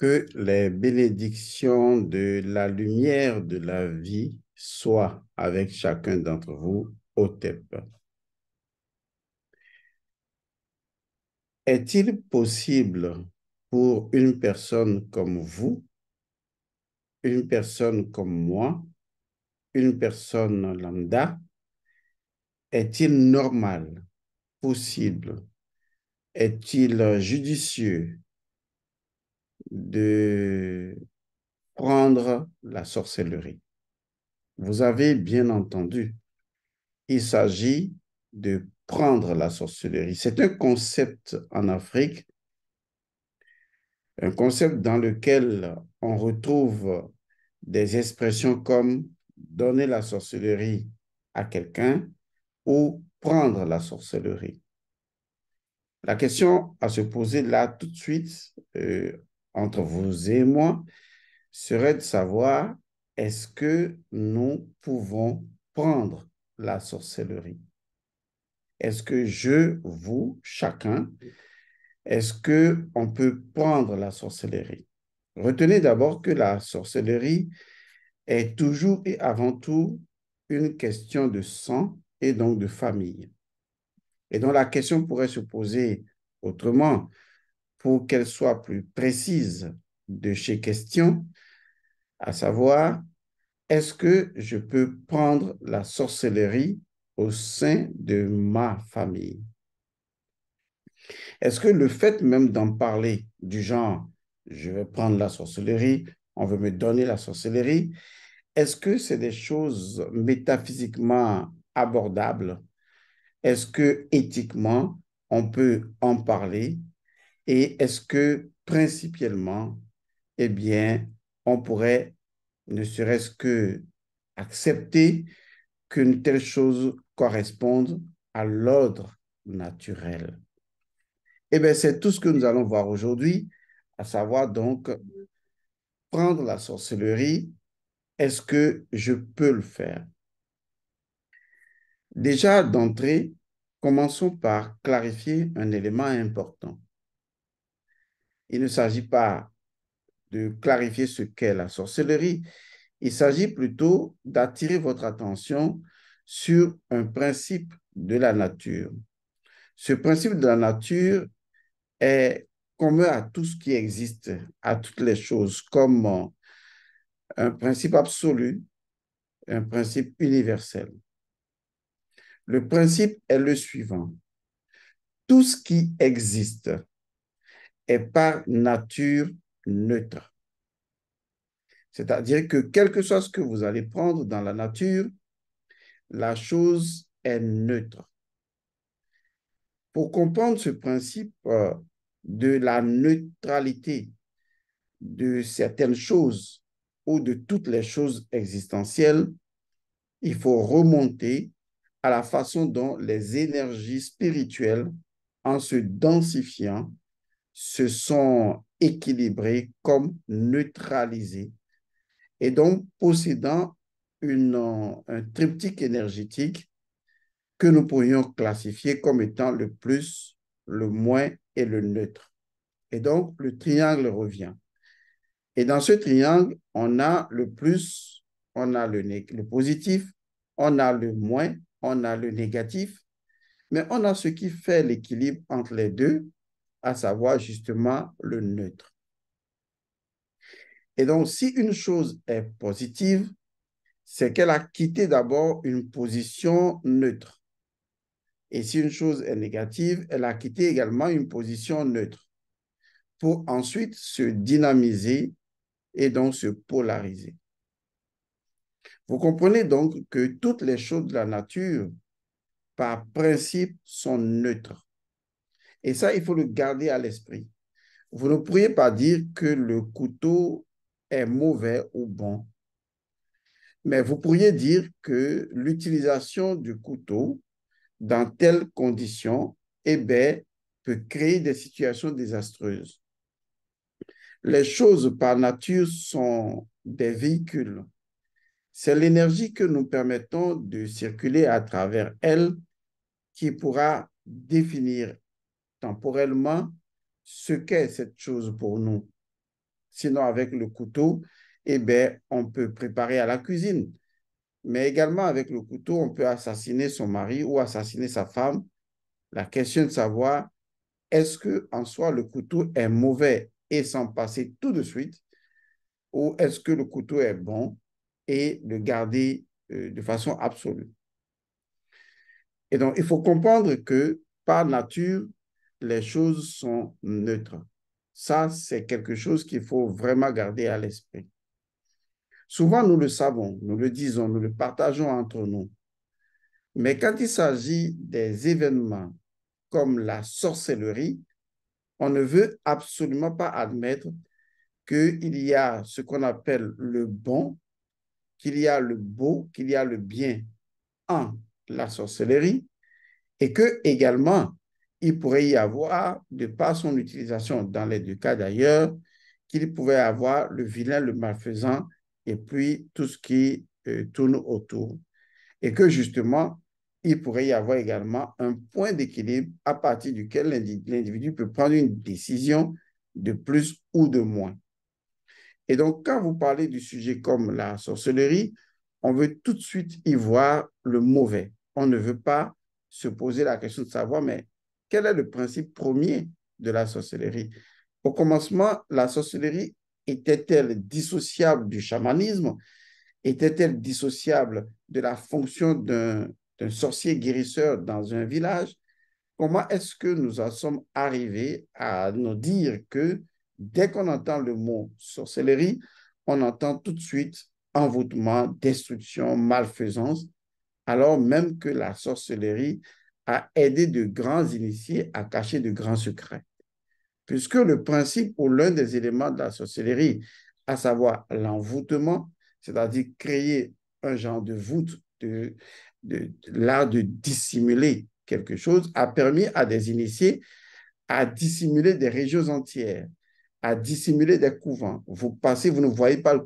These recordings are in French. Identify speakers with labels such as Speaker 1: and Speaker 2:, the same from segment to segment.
Speaker 1: que les bénédictions de la lumière de la vie soient avec chacun d'entre vous au TEP. Est-il possible pour une personne comme vous, une personne comme moi, une personne lambda, est-il normal, possible, est-il judicieux de prendre la sorcellerie. Vous avez bien entendu, il s'agit de prendre la sorcellerie. C'est un concept en Afrique, un concept dans lequel on retrouve des expressions comme donner la sorcellerie à quelqu'un ou prendre la sorcellerie. La question à se poser là tout de suite, euh, entre vous et moi serait de savoir est-ce que nous pouvons prendre la sorcellerie Est-ce que je, vous, chacun, est-ce que on peut prendre la sorcellerie Retenez d'abord que la sorcellerie est toujours et avant tout une question de sang et donc de famille. Et donc la question pourrait se poser autrement pour qu'elle soit plus précise de chez question, à savoir, est-ce que je peux prendre la sorcellerie au sein de ma famille? Est-ce que le fait même d'en parler du genre, je vais prendre la sorcellerie, on veut me donner la sorcellerie, est-ce que c'est des choses métaphysiquement abordables? Est-ce que éthiquement, on peut en parler et est-ce que principiellement, eh bien, on pourrait ne serait-ce que accepter qu'une telle chose corresponde à l'ordre naturel. Eh bien, c'est tout ce que nous allons voir aujourd'hui, à savoir donc prendre la sorcellerie, est-ce que je peux le faire Déjà d'entrée, commençons par clarifier un élément important. Il ne s'agit pas de clarifier ce qu'est la sorcellerie. Il s'agit plutôt d'attirer votre attention sur un principe de la nature. Ce principe de la nature est commun à tout ce qui existe, à toutes les choses, comme un principe absolu, un principe universel. Le principe est le suivant. Tout ce qui existe est par nature neutre. C'est-à-dire que quel que soit ce que vous allez prendre dans la nature, la chose est neutre. Pour comprendre ce principe euh, de la neutralité de certaines choses ou de toutes les choses existentielles, il faut remonter à la façon dont les énergies spirituelles, en se densifiant, se sont équilibrés comme neutralisés et donc possédant une, euh, un triptyque énergétique que nous pourrions classifier comme étant le plus, le moins et le neutre. Et donc, le triangle revient. Et dans ce triangle, on a le plus, on a le positif, on a le moins, on a le négatif, mais on a ce qui fait l'équilibre entre les deux, à savoir justement le neutre. Et donc, si une chose est positive, c'est qu'elle a quitté d'abord une position neutre. Et si une chose est négative, elle a quitté également une position neutre pour ensuite se dynamiser et donc se polariser. Vous comprenez donc que toutes les choses de la nature, par principe, sont neutres. Et ça, il faut le garder à l'esprit. Vous ne pourriez pas dire que le couteau est mauvais ou bon, mais vous pourriez dire que l'utilisation du couteau dans telles conditions, eh bien, peut créer des situations désastreuses. Les choses par nature sont des véhicules. C'est l'énergie que nous permettons de circuler à travers elles qui pourra définir temporellement ce qu'est cette chose pour nous. Sinon, avec le couteau, eh ben on peut préparer à la cuisine. Mais également, avec le couteau, on peut assassiner son mari ou assassiner sa femme. La question de savoir, est-ce que en soi, le couteau est mauvais et s'en passer tout de suite ou est-ce que le couteau est bon et le garder euh, de façon absolue. Et donc, il faut comprendre que par nature, les choses sont neutres. Ça, c'est quelque chose qu'il faut vraiment garder à l'esprit. Souvent, nous le savons, nous le disons, nous le partageons entre nous. Mais quand il s'agit des événements comme la sorcellerie, on ne veut absolument pas admettre qu'il y a ce qu'on appelle le bon, qu'il y a le beau, qu'il y a le bien en la sorcellerie, et que également il pourrait y avoir, de par son utilisation dans les deux cas d'ailleurs, qu'il pouvait avoir le vilain, le malfaisant et puis tout ce qui euh, tourne autour. Et que justement, il pourrait y avoir également un point d'équilibre à partir duquel l'individu peut prendre une décision de plus ou de moins. Et donc, quand vous parlez du sujet comme la sorcellerie, on veut tout de suite y voir le mauvais. On ne veut pas se poser la question de savoir, mais quel est le principe premier de la sorcellerie Au commencement, la sorcellerie était-elle dissociable du chamanisme Était-elle dissociable de la fonction d'un sorcier guérisseur dans un village Comment est-ce que nous en sommes arrivés à nous dire que dès qu'on entend le mot sorcellerie, on entend tout de suite envoûtement, destruction, malfaisance, alors même que la sorcellerie à aider de grands initiés à cacher de grands secrets. Puisque le principe ou l'un des éléments de la sorcellerie, à savoir l'envoûtement, c'est-à-dire créer un genre de voûte, de, l'art de dissimuler quelque chose, a permis à des initiés à dissimuler des régions entières, à dissimuler des couvents. Vous passez, vous ne voyez pas le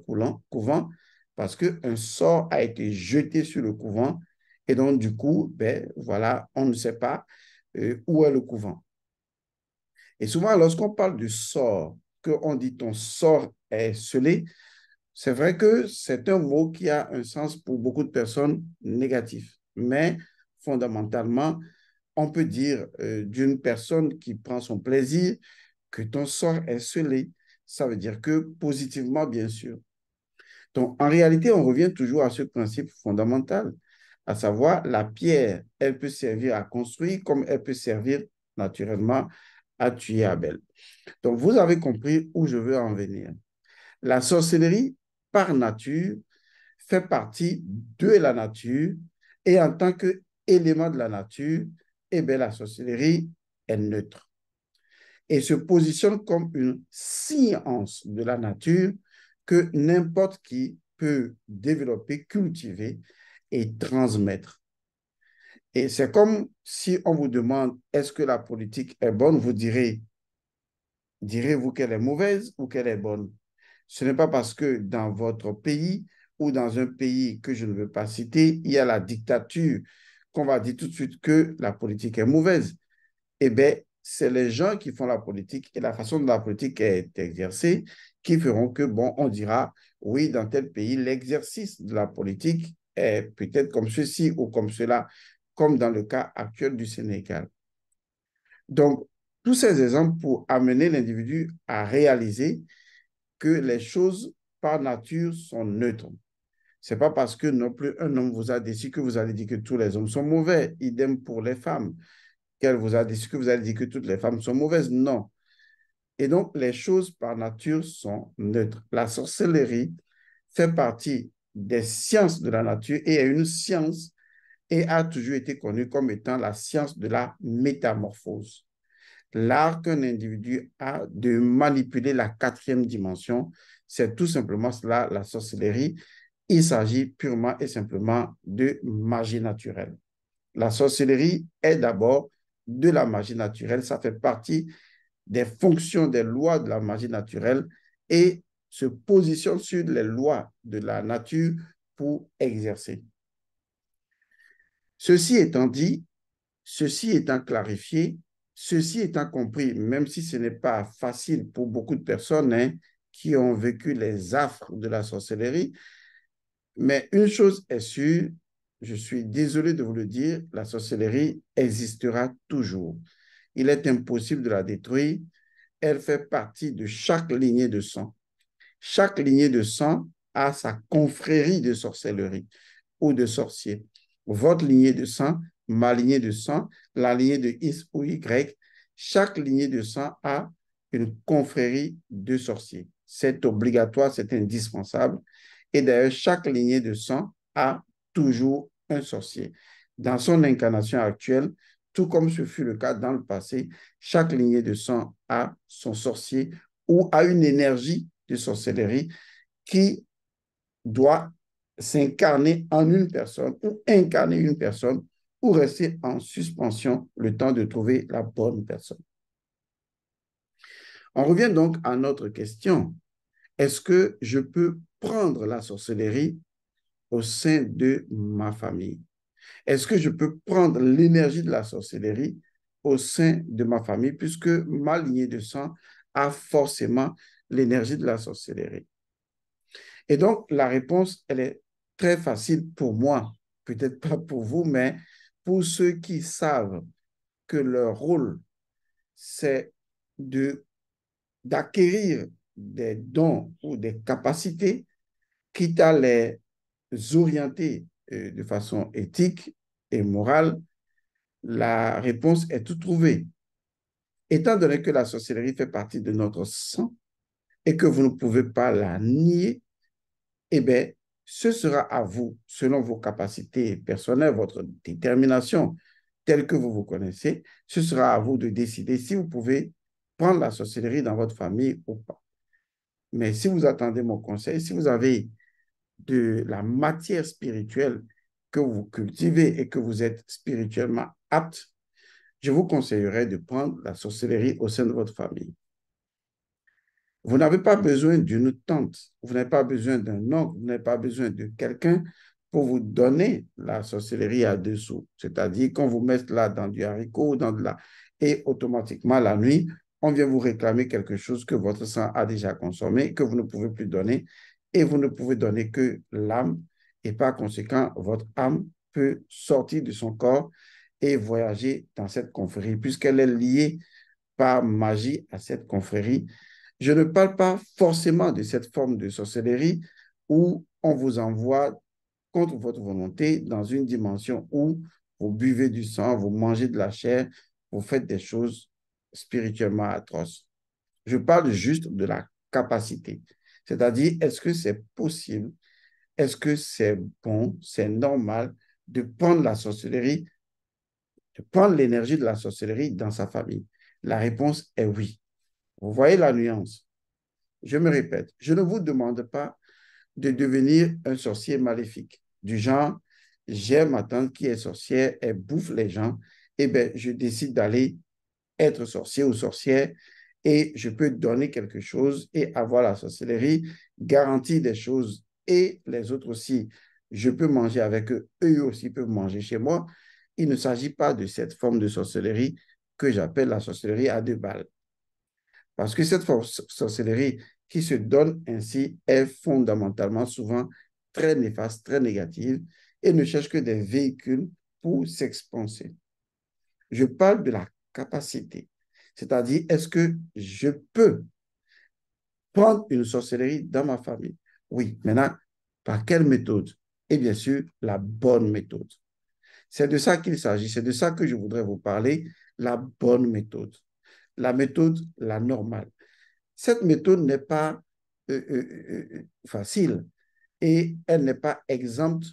Speaker 1: couvent parce qu'un sort a été jeté sur le couvent et donc, du coup, ben, voilà, on ne sait pas euh, où est le couvent. Et souvent, lorsqu'on parle du sort, qu'on dit ton sort est scellé, c'est vrai que c'est un mot qui a un sens pour beaucoup de personnes négatif, mais fondamentalement, on peut dire euh, d'une personne qui prend son plaisir que ton sort est scellé. Ça veut dire que positivement, bien sûr. Donc, en réalité, on revient toujours à ce principe fondamental à savoir la pierre, elle peut servir à construire comme elle peut servir naturellement à tuer Abel. Donc, vous avez compris où je veux en venir. La sorcellerie, par nature, fait partie de la nature et en tant qu'élément de la nature, eh bien, la sorcellerie est neutre et se positionne comme une science de la nature que n'importe qui peut développer, cultiver et transmettre. Et c'est comme si on vous demande est-ce que la politique est bonne, vous direz direz-vous qu'elle est mauvaise ou qu'elle est bonne Ce n'est pas parce que dans votre pays ou dans un pays que je ne veux pas citer, il y a la dictature qu'on va dire tout de suite que la politique est mauvaise. Eh bien, c'est les gens qui font la politique et la façon dont la politique est exercée qui feront que, bon, on dira, oui, dans tel pays, l'exercice de la politique peut-être comme ceci ou comme cela, comme dans le cas actuel du Sénégal. Donc, tous ces exemples pour amener l'individu à réaliser que les choses par nature sont neutres. C'est pas parce que non plus un homme vous a dit que vous allez dire que tous les hommes sont mauvais. Idem pour les femmes. Qu'elle vous a dit que vous allez dire que toutes les femmes sont mauvaises. Non. Et donc, les choses par nature sont neutres. La sorcellerie fait partie des sciences de la nature et est une science et a toujours été connue comme étant la science de la métamorphose. L'art qu'un individu a de manipuler la quatrième dimension, c'est tout simplement cela, la sorcellerie. Il s'agit purement et simplement de magie naturelle. La sorcellerie est d'abord de la magie naturelle, ça fait partie des fonctions des lois de la magie naturelle et se positionne sur les lois de la nature pour exercer. Ceci étant dit, ceci étant clarifié, ceci étant compris, même si ce n'est pas facile pour beaucoup de personnes hein, qui ont vécu les affres de la sorcellerie, mais une chose est sûre, je suis désolé de vous le dire, la sorcellerie existera toujours. Il est impossible de la détruire. Elle fait partie de chaque lignée de sang. Chaque lignée de sang a sa confrérie de sorcellerie ou de sorcier. Votre lignée de sang, ma lignée de sang, la lignée de X ou Y, chaque lignée de sang a une confrérie de sorciers. C'est obligatoire, c'est indispensable. Et d'ailleurs, chaque lignée de sang a toujours un sorcier. Dans son incarnation actuelle, tout comme ce fut le cas dans le passé, chaque lignée de sang a son sorcier ou a une énergie de sorcellerie qui doit s'incarner en une personne ou incarner une personne ou rester en suspension le temps de trouver la bonne personne. On revient donc à notre question. Est-ce que je peux prendre la sorcellerie au sein de ma famille? Est-ce que je peux prendre l'énergie de la sorcellerie au sein de ma famille puisque ma lignée de sang a forcément l'énergie de la sorcellerie. Et donc, la réponse, elle est très facile pour moi, peut-être pas pour vous, mais pour ceux qui savent que leur rôle, c'est de, d'acquérir des dons ou des capacités, quitte à les orienter euh, de façon éthique et morale, la réponse est tout trouvée. Étant donné que la sorcellerie fait partie de notre sang, et que vous ne pouvez pas la nier, eh bien, ce sera à vous, selon vos capacités personnelles, votre détermination, telle que vous vous connaissez, ce sera à vous de décider si vous pouvez prendre la sorcellerie dans votre famille ou pas. Mais si vous attendez mon conseil, si vous avez de la matière spirituelle que vous cultivez et que vous êtes spirituellement apte, je vous conseillerais de prendre la sorcellerie au sein de votre famille. Vous n'avez pas besoin d'une tante, vous n'avez pas besoin d'un oncle, vous n'avez pas besoin de quelqu'un pour vous donner la sorcellerie à deux sous. C'est-à-dire qu'on vous mette là dans du haricot, ou dans de la... Et automatiquement, la nuit, on vient vous réclamer quelque chose que votre sang a déjà consommé, que vous ne pouvez plus donner, et vous ne pouvez donner que l'âme, et par conséquent, votre âme peut sortir de son corps et voyager dans cette confrérie, puisqu'elle est liée par magie à cette confrérie. Je ne parle pas forcément de cette forme de sorcellerie où on vous envoie contre votre volonté dans une dimension où vous buvez du sang, vous mangez de la chair, vous faites des choses spirituellement atroces. Je parle juste de la capacité. C'est-à-dire, est-ce que c'est possible? Est-ce que c'est bon? C'est normal de prendre la sorcellerie, de prendre l'énergie de la sorcellerie dans sa famille? La réponse est oui. Vous voyez la nuance. Je me répète, je ne vous demande pas de devenir un sorcier maléfique, du genre, j'aime ma tante qui est sorcière, elle bouffe les gens, eh bien, je décide d'aller être sorcier ou sorcière et je peux donner quelque chose et avoir la sorcellerie, garantie des choses et les autres aussi. Je peux manger avec eux, eux aussi peuvent manger chez moi. Il ne s'agit pas de cette forme de sorcellerie que j'appelle la sorcellerie à deux balles. Parce que cette sorcellerie qui se donne ainsi est fondamentalement souvent très néfaste, très négative et ne cherche que des véhicules pour s'expanser. Je parle de la capacité, c'est-à-dire est-ce que je peux prendre une sorcellerie dans ma famille Oui, maintenant, par quelle méthode Et eh bien sûr, la bonne méthode. C'est de ça qu'il s'agit, c'est de ça que je voudrais vous parler, la bonne méthode la méthode, la normale. Cette méthode n'est pas euh, euh, euh, facile et elle n'est pas exempte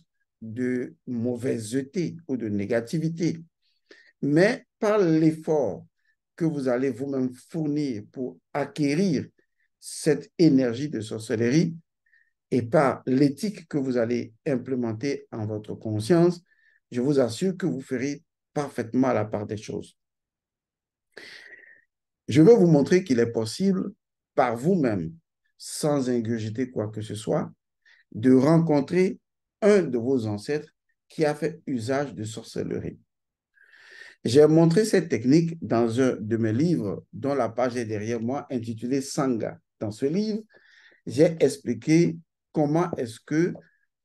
Speaker 1: de mauvaiseté ou de négativité. Mais par l'effort que vous allez vous-même fournir pour acquérir cette énergie de sorcellerie et par l'éthique que vous allez implémenter en votre conscience, je vous assure que vous ferez parfaitement la part des choses. Je veux vous montrer qu'il est possible par vous-même, sans ingurgiter quoi que ce soit, de rencontrer un de vos ancêtres qui a fait usage de sorcellerie. J'ai montré cette technique dans un de mes livres dont la page est derrière moi intitulée Sangha. Dans ce livre, j'ai expliqué comment est-ce que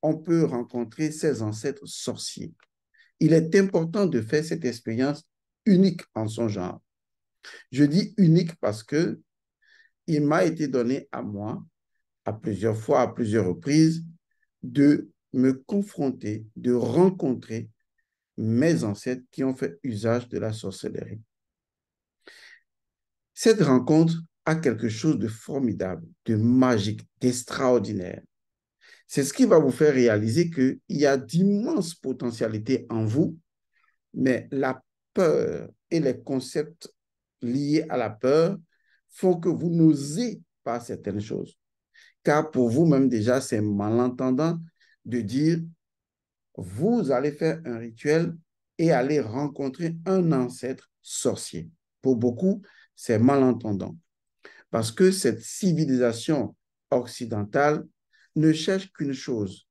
Speaker 1: on peut rencontrer ses ancêtres sorciers. Il est important de faire cette expérience unique en son genre. Je dis unique parce que il m'a été donné à moi, à plusieurs fois, à plusieurs reprises, de me confronter, de rencontrer mes ancêtres qui ont fait usage de la sorcellerie. Cette rencontre a quelque chose de formidable, de magique, d'extraordinaire. C'est ce qui va vous faire réaliser qu'il y a d'immenses potentialités en vous, mais la peur et les concepts liées à la peur faut que vous n'osez pas certaines choses. Car pour vous-même déjà, c'est malentendant de dire, vous allez faire un rituel et aller rencontrer un ancêtre sorcier. Pour beaucoup, c'est malentendant. Parce que cette civilisation occidentale ne cherche qu'une chose,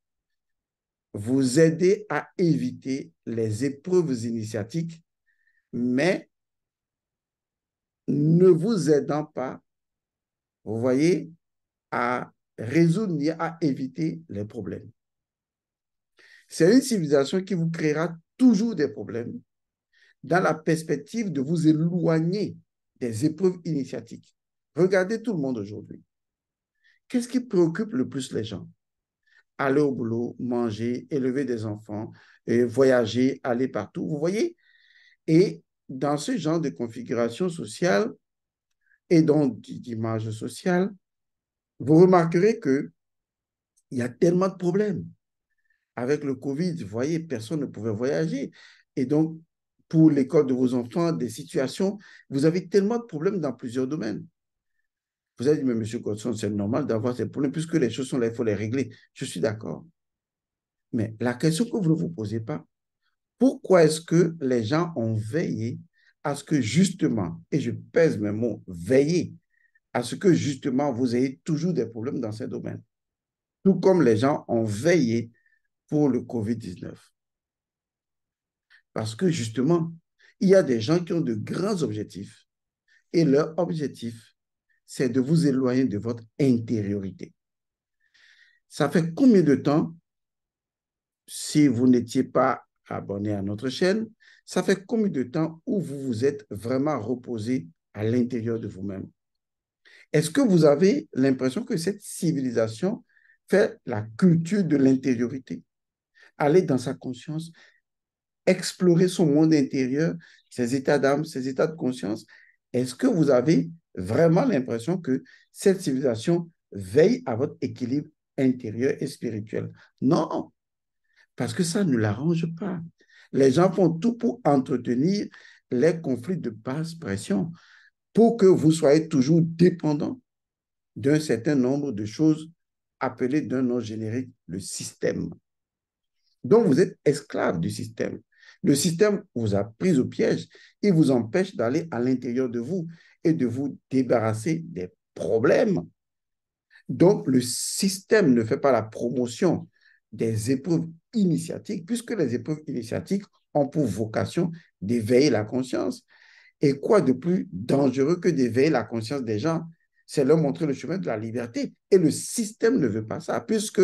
Speaker 1: vous aider à éviter les épreuves initiatiques, mais ne vous aidant pas, vous voyez, à résoudre ni à éviter les problèmes. C'est une civilisation qui vous créera toujours des problèmes dans la perspective de vous éloigner des épreuves initiatiques. Regardez tout le monde aujourd'hui. Qu'est-ce qui préoccupe le plus les gens Aller au boulot, manger, élever des enfants, euh, voyager, aller partout, vous voyez Et dans ce genre de configuration sociale et donc d'image sociale, vous remarquerez que il y a tellement de problèmes. Avec le Covid, vous voyez, personne ne pouvait voyager. Et donc, pour l'école de vos enfants, des situations, vous avez tellement de problèmes dans plusieurs domaines. Vous avez dit, mais M. Godson, c'est normal d'avoir ces problèmes, puisque les choses sont là, il faut les régler. Je suis d'accord. Mais la question que vous ne vous posez pas, pourquoi est-ce que les gens ont veillé à ce que justement, et je pèse mes mots, veillé à ce que justement vous ayez toujours des problèmes dans ces domaines. Tout comme les gens ont veillé pour le COVID-19. Parce que justement, il y a des gens qui ont de grands objectifs et leur objectif, c'est de vous éloigner de votre intériorité. Ça fait combien de temps, si vous n'étiez pas abonné à notre chaîne, ça fait combien de temps où vous vous êtes vraiment reposé à l'intérieur de vous-même Est-ce que vous avez l'impression que cette civilisation fait la culture de l'intériorité Aller dans sa conscience, explorer son monde intérieur, ses états d'âme, ses états de conscience, est-ce que vous avez vraiment l'impression que cette civilisation veille à votre équilibre intérieur et spirituel Non, parce que ça ne l'arrange pas. Les gens font tout pour entretenir les conflits de basse pression, pour que vous soyez toujours dépendant d'un certain nombre de choses appelées d'un nom générique le système. Donc vous êtes esclave du système. Le système vous a pris au piège, il vous empêche d'aller à l'intérieur de vous et de vous débarrasser des problèmes. Donc le système ne fait pas la promotion des épreuves initiatiques, puisque les épreuves initiatiques ont pour vocation d'éveiller la conscience. Et quoi de plus dangereux que d'éveiller la conscience des gens C'est leur montrer le chemin de la liberté. Et le système ne veut pas ça, puisque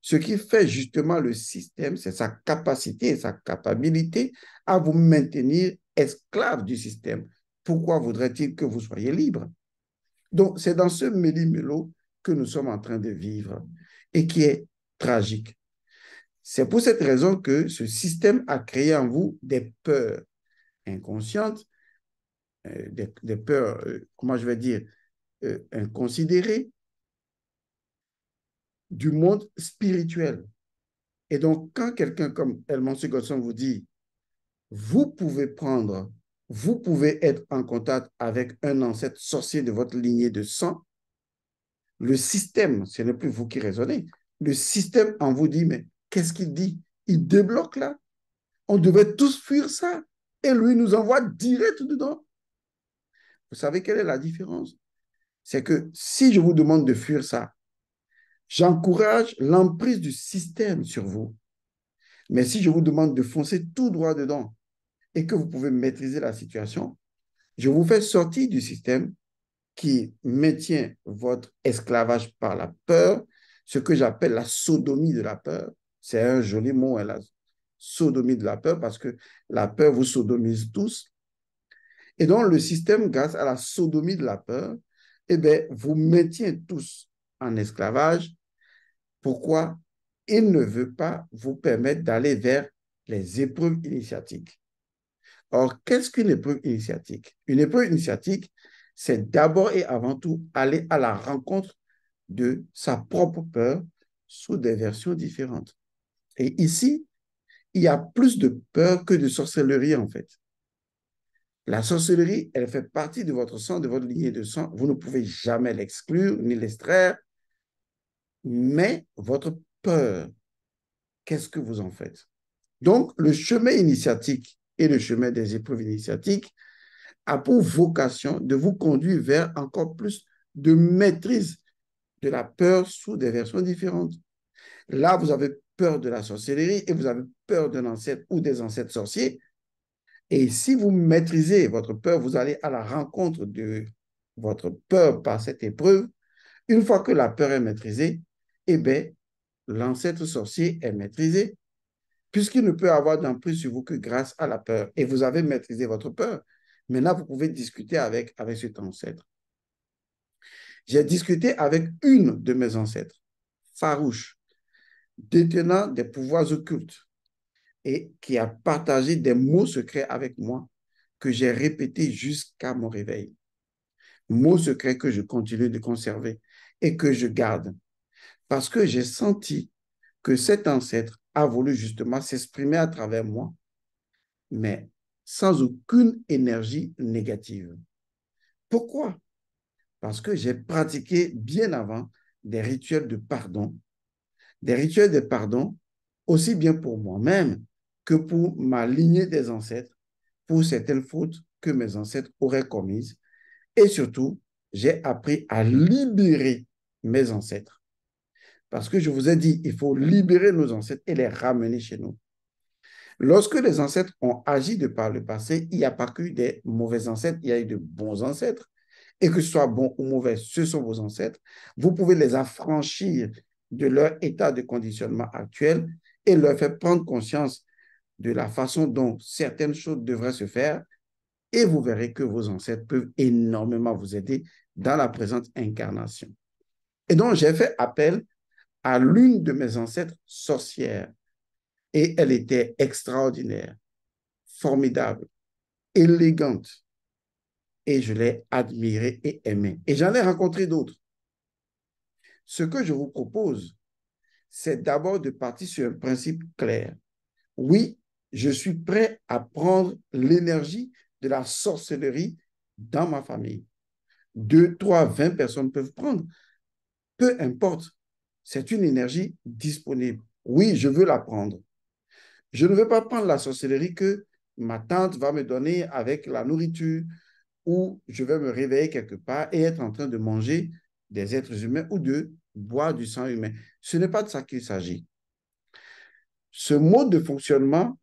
Speaker 1: ce qui fait justement le système, c'est sa capacité et sa capacité à vous maintenir esclave du système. Pourquoi voudrait-il que vous soyez libre Donc, c'est dans ce méli que nous sommes en train de vivre et qui est tragique. C'est pour cette raison que ce système a créé en vous des peurs inconscientes, euh, des, peurs, euh, comment je vais dire, euh, inconsidérées du monde spirituel. Et donc, quand quelqu'un comme Elman Godson vous dit, vous pouvez prendre, vous pouvez être en contact avec un ancêtre sorcier de votre lignée de sang, le système, ce n'est plus vous qui raisonnez, le système en vous dit, mais qu'est-ce qu'il dit Il débloque là. On devait tous fuir ça. Et lui nous envoie direct dedans. Vous savez quelle est la différence C'est que si je vous demande de fuir ça, j'encourage l'emprise du système sur vous. Mais si je vous demande de foncer tout droit dedans et que vous pouvez maîtriser la situation, je vous fais sortir du système qui maintient votre esclavage par la peur, ce que j'appelle la sodomie de la peur. C'est un joli mot, hein, la sodomie de la peur, parce que la peur vous sodomise tous. Et donc, le système, grâce à la sodomie de la peur, eh ben, vous maintient tous en esclavage. Pourquoi Il ne veut pas vous permettre d'aller vers les épreuves initiatiques. Or, qu'est-ce qu'une épreuve initiatique Une épreuve initiatique, c'est d'abord et avant tout aller à la rencontre de sa propre peur sous des versions différentes. Et ici, il y a plus de peur que de sorcellerie, en fait. La sorcellerie, elle fait partie de votre sang, de votre lignée de sang. Vous ne pouvez jamais l'exclure ni l'extraire. Mais votre peur, qu'est-ce que vous en faites Donc, le chemin initiatique et le chemin des épreuves initiatiques a pour vocation de vous conduire vers encore plus de maîtrise de la peur sous des versions différentes. Là, vous avez peur de la sorcellerie et vous avez peur d'un ancêtre ou des ancêtres sorciers. Et si vous maîtrisez votre peur, vous allez à la rencontre de votre peur par cette épreuve. Une fois que la peur est maîtrisée, eh bien, l'ancêtre sorcier est maîtrisé, puisqu'il ne peut avoir d'emprise sur vous que grâce à la peur. Et vous avez maîtrisé votre peur. Maintenant, vous pouvez discuter avec, avec cet ancêtre. J'ai discuté avec une de mes ancêtres, farouche, détenant des pouvoirs occultes et qui a partagé des mots secrets avec moi que j'ai répétés jusqu'à mon réveil. Mots secrets que je continue de conserver et que je garde parce que j'ai senti que cet ancêtre a voulu justement s'exprimer à travers moi, mais sans aucune énergie négative. Pourquoi parce que j'ai pratiqué bien avant des rituels de pardon, des rituels de pardon aussi bien pour moi-même que pour ma lignée des ancêtres, pour certaines fautes que mes ancêtres auraient commises. Et surtout, j'ai appris à libérer mes ancêtres. Parce que je vous ai dit, il faut libérer nos ancêtres et les ramener chez nous. Lorsque les ancêtres ont agi de par le passé, il n'y a pas que des mauvais ancêtres, il y a eu de bons ancêtres et que ce soit bon ou mauvais, ce sont vos ancêtres. Vous pouvez les affranchir de leur état de conditionnement actuel et leur faire prendre conscience de la façon dont certaines choses devraient se faire. Et vous verrez que vos ancêtres peuvent énormément vous aider dans la présente incarnation. Et donc, j'ai fait appel à l'une de mes ancêtres sorcières. Et elle était extraordinaire, formidable, élégante, et je l'ai admiré et aimé. Et j'en ai rencontré d'autres. Ce que je vous propose, c'est d'abord de partir sur un principe clair. Oui, je suis prêt à prendre l'énergie de la sorcellerie dans ma famille. Deux, trois, vingt personnes peuvent prendre. Peu importe, c'est une énergie disponible. Oui, je veux la prendre. Je ne veux pas prendre la sorcellerie que ma tante va me donner avec la nourriture, où je vais me réveiller quelque part et être en train de manger des êtres humains ou de boire du sang humain. Ce n'est pas de ça qu'il s'agit. Ce mode de fonctionnement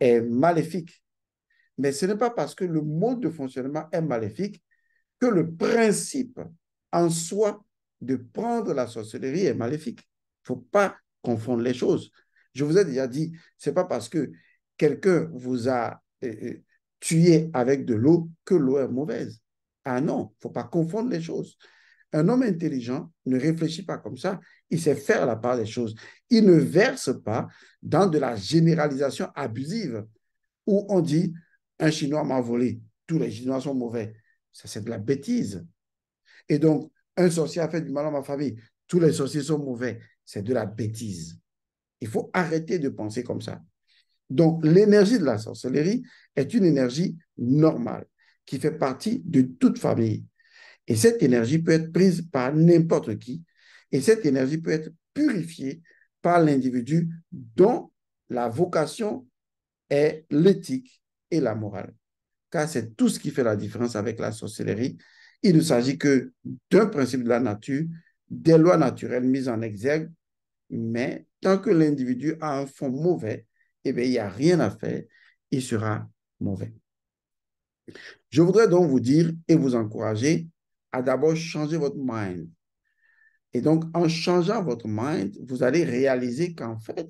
Speaker 1: est maléfique. Mais ce n'est pas parce que le mode de fonctionnement est maléfique que le principe en soi de prendre la sorcellerie est maléfique. Il ne faut pas confondre les choses. Je vous ai déjà dit, ce n'est pas parce que quelqu'un vous a euh, euh, es avec de l'eau que l'eau est mauvaise. Ah non, il ne faut pas confondre les choses. Un homme intelligent ne réfléchit pas comme ça. Il sait faire la part des choses. Il ne verse pas dans de la généralisation abusive où on dit un Chinois m'a volé, tous les Chinois sont mauvais. Ça, c'est de la bêtise. Et donc, un sorcier a fait du mal à ma famille, tous les sorciers sont mauvais. C'est de la bêtise. Il faut arrêter de penser comme ça. Donc, l'énergie de la sorcellerie est une énergie normale qui fait partie de toute famille. Et cette énergie peut être prise par n'importe qui. Et cette énergie peut être purifiée par l'individu dont la vocation est l'éthique et la morale. Car c'est tout ce qui fait la différence avec la sorcellerie. Il ne s'agit que d'un principe de la nature, des lois naturelles mises en exergue, mais tant que l'individu a un fond mauvais, eh il n'y a rien à faire, il sera mauvais. Je voudrais donc vous dire et vous encourager à d'abord changer votre mind. Et donc, en changeant votre mind, vous allez réaliser qu'en fait,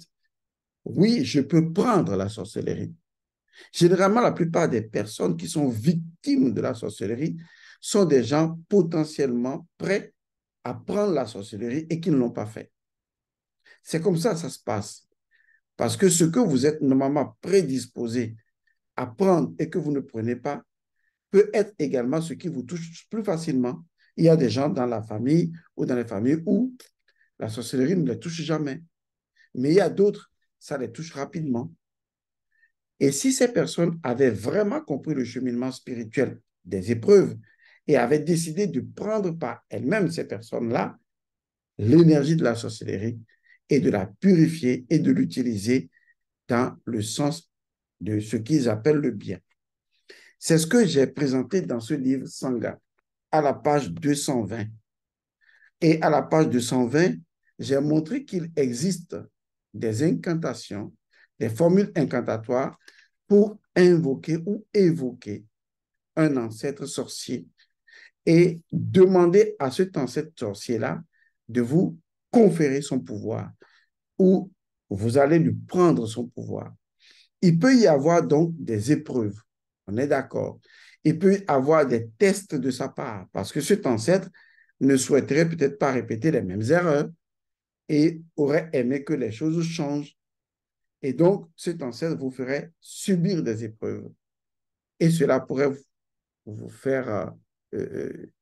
Speaker 1: oui, je peux prendre la sorcellerie. Généralement, la plupart des personnes qui sont victimes de la sorcellerie sont des gens potentiellement prêts à prendre la sorcellerie et qui ne l'ont pas fait. C'est comme ça que ça se passe. Parce que ce que vous êtes normalement prédisposé à prendre et que vous ne prenez pas peut être également ce qui vous touche plus facilement. Il y a des gens dans la famille ou dans les familles où la sorcellerie ne les touche jamais. Mais il y a d'autres, ça les touche rapidement. Et si ces personnes avaient vraiment compris le cheminement spirituel des épreuves et avaient décidé de prendre par elles-mêmes ces personnes-là l'énergie de la sorcellerie, et de la purifier et de l'utiliser dans le sens de ce qu'ils appellent le bien. C'est ce que j'ai présenté dans ce livre Sangha, à la page 220. Et à la page 220, j'ai montré qu'il existe des incantations, des formules incantatoires pour invoquer ou évoquer un ancêtre sorcier et demander à cet ancêtre sorcier-là de vous conférer son pouvoir où vous allez lui prendre son pouvoir. Il peut y avoir donc des épreuves, on est d'accord. Il peut y avoir des tests de sa part, parce que cet ancêtre ne souhaiterait peut-être pas répéter les mêmes erreurs et aurait aimé que les choses changent. Et donc, cet ancêtre vous ferait subir des épreuves. Et cela pourrait vous faire euh, euh,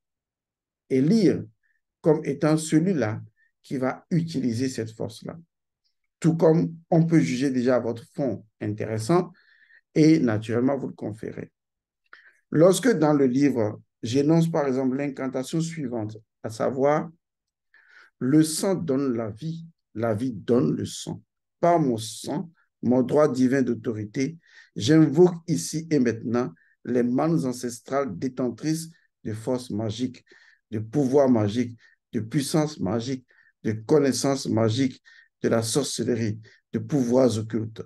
Speaker 1: élire comme étant celui-là qui va utiliser cette force-là tout comme on peut juger déjà votre fond intéressant et naturellement vous le conférez. Lorsque dans le livre, j'énonce par exemple l'incantation suivante, à savoir, le sang donne la vie, la vie donne le sang. Par mon sang, mon droit divin d'autorité, j'invoque ici et maintenant les mannes ancestrales détentrices de forces magiques, de pouvoirs magiques, de puissance magique, de connaissances magiques, de la sorcellerie, de pouvoirs occultes.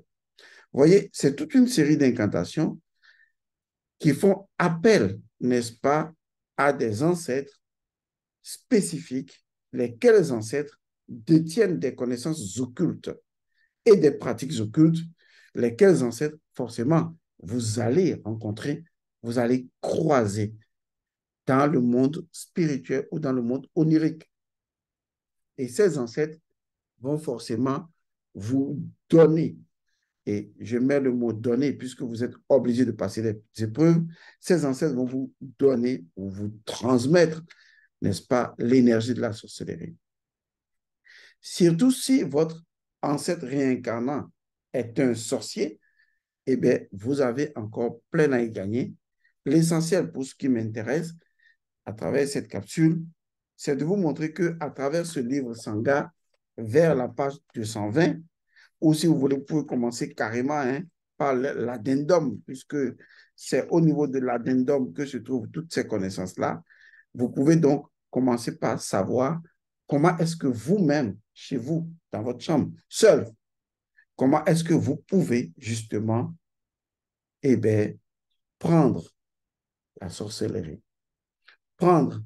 Speaker 1: Vous voyez, c'est toute une série d'incantations qui font appel, n'est-ce pas, à des ancêtres spécifiques, lesquels ancêtres détiennent des connaissances occultes et des pratiques occultes, lesquels ancêtres, forcément, vous allez rencontrer, vous allez croiser dans le monde spirituel ou dans le monde onirique. Et ces ancêtres vont forcément vous donner, et je mets le mot donner puisque vous êtes obligé de passer des épreuves, ces ancêtres vont vous donner ou vous transmettre, n'est-ce pas, l'énergie de la sorcellerie. Surtout si votre ancêtre réincarnant est un sorcier, eh bien, vous avez encore plein à y gagner. L'essentiel pour ce qui m'intéresse à travers cette capsule, c'est de vous montrer que à travers ce livre Sangha, vers la page 220, ou si vous voulez, vous pouvez commencer carrément hein, par l'addendum, puisque c'est au niveau de l'addendum que se trouvent toutes ces connaissances-là. Vous pouvez donc commencer par savoir comment est-ce que vous-même, chez vous, dans votre chambre, seul, comment est-ce que vous pouvez justement eh bien, prendre la sorcellerie, prendre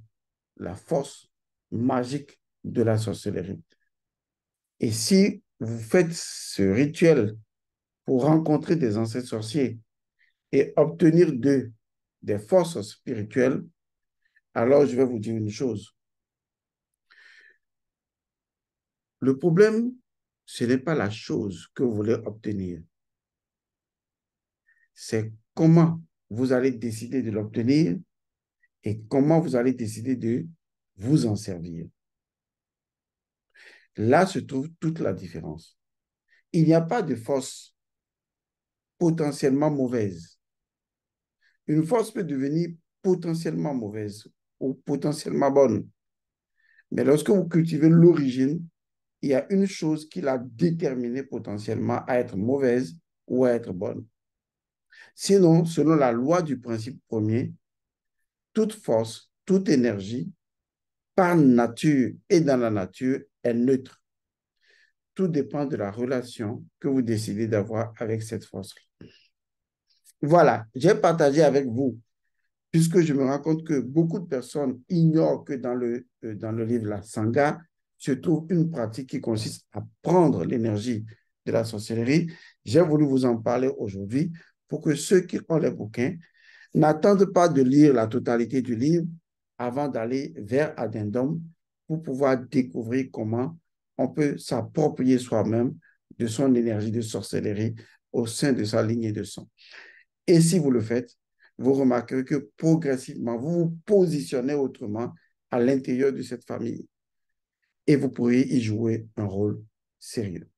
Speaker 1: la force magique de la sorcellerie. Et si vous faites ce rituel pour rencontrer des ancêtres sorciers et obtenir d'eux des forces spirituelles, alors je vais vous dire une chose. Le problème, ce n'est pas la chose que vous voulez obtenir. C'est comment vous allez décider de l'obtenir et comment vous allez décider de vous en servir. Là se trouve toute la différence. Il n'y a pas de force potentiellement mauvaise. Une force peut devenir potentiellement mauvaise ou potentiellement bonne. Mais lorsque vous cultivez l'origine, il y a une chose qui l'a déterminée potentiellement à être mauvaise ou à être bonne. Sinon, selon la loi du principe premier, toute force, toute énergie par nature et dans la nature est neutre. Tout dépend de la relation que vous décidez d'avoir avec cette force Voilà, j'ai partagé avec vous, puisque je me rends compte que beaucoup de personnes ignorent que dans le, euh, dans le livre La Sangha se trouve une pratique qui consiste à prendre l'énergie de la sorcellerie. J'ai voulu vous en parler aujourd'hui pour que ceux qui ont les bouquins n'attendent pas de lire la totalité du livre, avant d'aller vers Addendum pour pouvoir découvrir comment on peut s'approprier soi-même de son énergie de sorcellerie au sein de sa lignée de sang. Et si vous le faites, vous remarquerez que progressivement, vous vous positionnez autrement à l'intérieur de cette famille et vous pourriez y jouer un rôle sérieux.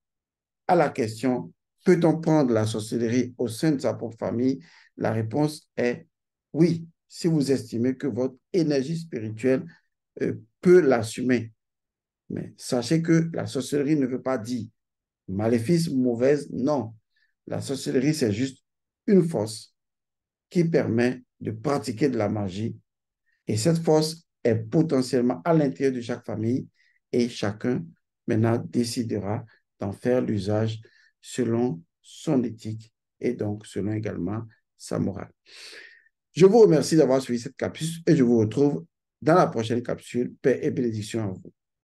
Speaker 1: À la question, peut-on prendre la sorcellerie au sein de sa propre famille La réponse est oui, si vous estimez que votre énergie spirituelle euh, peut l'assumer. Mais sachez que la sorcellerie ne veut pas dire maléfice, mauvaise, non. La sorcellerie, c'est juste une force qui permet de pratiquer de la magie. Et cette force est potentiellement à l'intérieur de chaque famille et chacun maintenant décidera d'en faire l'usage selon son éthique et donc selon également sa morale. Je vous remercie d'avoir suivi cette capsule et je vous retrouve dans la prochaine capsule. Paix et bénédiction à vous.